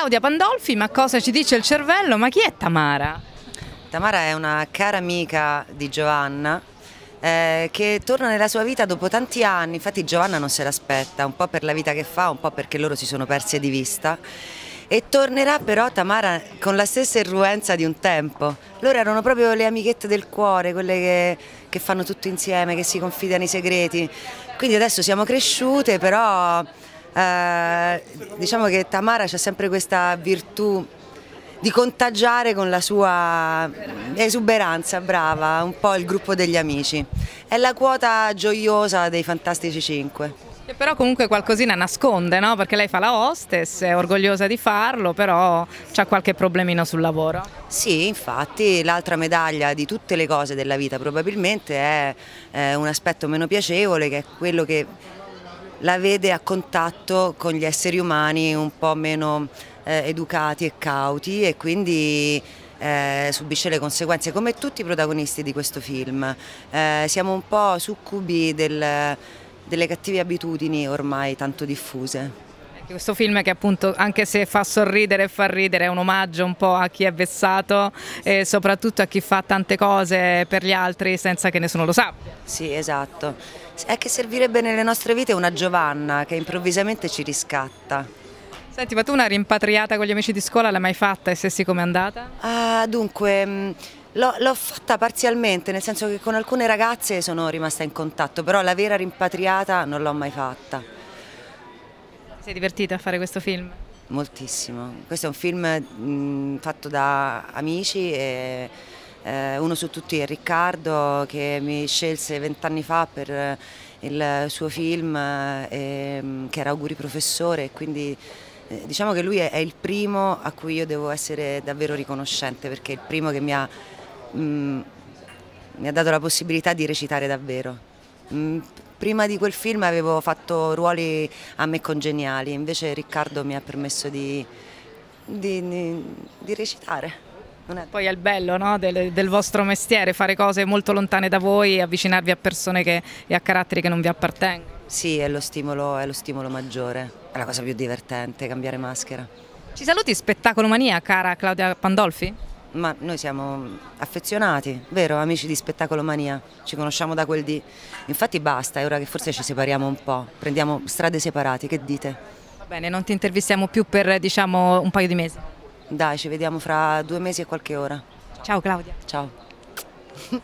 Claudia Pandolfi, ma cosa ci dice il cervello? Ma chi è Tamara? Tamara è una cara amica di Giovanna eh, che torna nella sua vita dopo tanti anni, infatti Giovanna non se l'aspetta, un po' per la vita che fa, un po' perché loro si sono persi di vista e tornerà però Tamara con la stessa irruenza di un tempo. Loro erano proprio le amichette del cuore, quelle che, che fanno tutto insieme, che si confidano i segreti. Quindi adesso siamo cresciute, però eh, diciamo che Tamara ha sempre questa virtù di contagiare con la sua esuberanza, brava, un po' il gruppo degli amici. È la quota gioiosa dei Fantastici 5. Che però comunque qualcosina nasconde, no? Perché lei fa la hostess, è orgogliosa di farlo, però ha qualche problemino sul lavoro. Sì, infatti l'altra medaglia di tutte le cose della vita probabilmente è eh, un aspetto meno piacevole che è quello che la vede a contatto con gli esseri umani un po' meno eh, educati e cauti e quindi eh, subisce le conseguenze come tutti i protagonisti di questo film. Eh, siamo un po' succubi del, delle cattive abitudini ormai tanto diffuse. Questo film che appunto anche se fa sorridere e fa ridere è un omaggio un po' a chi è vessato e soprattutto a chi fa tante cose per gli altri senza che nessuno lo sappia. Sì esatto, è che servirebbe nelle nostre vite una Giovanna che improvvisamente ci riscatta. Senti, ma tu una rimpatriata con gli amici di scuola l'hai mai fatta e se sì è andata? Ah, dunque, mm, l'ho fatta parzialmente, nel senso che con alcune ragazze sono rimasta in contatto, però la vera rimpatriata non l'ho mai fatta. Ti sei divertita a fare questo film? Moltissimo. Questo è un film mh, mm, fatto da amici e eh, uno su tutti è Riccardo che mi scelse vent'anni fa per eh, il suo film eh, mm, che era Auguri professore quindi eh, diciamo che lui è, è, il primo a cui io devo essere davvero riconoscente perché è il primo che mi ha, mh, mm, mi ha dato la possibilità di recitare davvero. Mh, prima di quel film avevo fatto ruoli a me congeniali, invece Riccardo mi ha permesso di, di, di, di recitare. Poi è il bello no? del, del, vostro mestiere, fare cose molto lontane da voi e avvicinarvi a persone che, e a caratteri che non vi appartengono. Sì, è lo, stimolo, è lo stimolo maggiore, è la cosa più divertente, cambiare maschera. Ci saluti Spettacolo Mania, cara Claudia Pandolfi? ma noi siamo affezionati, vero? Amici di Spettacolo Mania, ci conosciamo da quel dì. Infatti basta, è ora che forse ci separiamo un po', prendiamo strade separate, che dite? Va bene, non ti intervistiamo più per diciamo un paio di mesi. Dai, ci vediamo fra due mesi e qualche ora. Ciao Claudia. Ciao.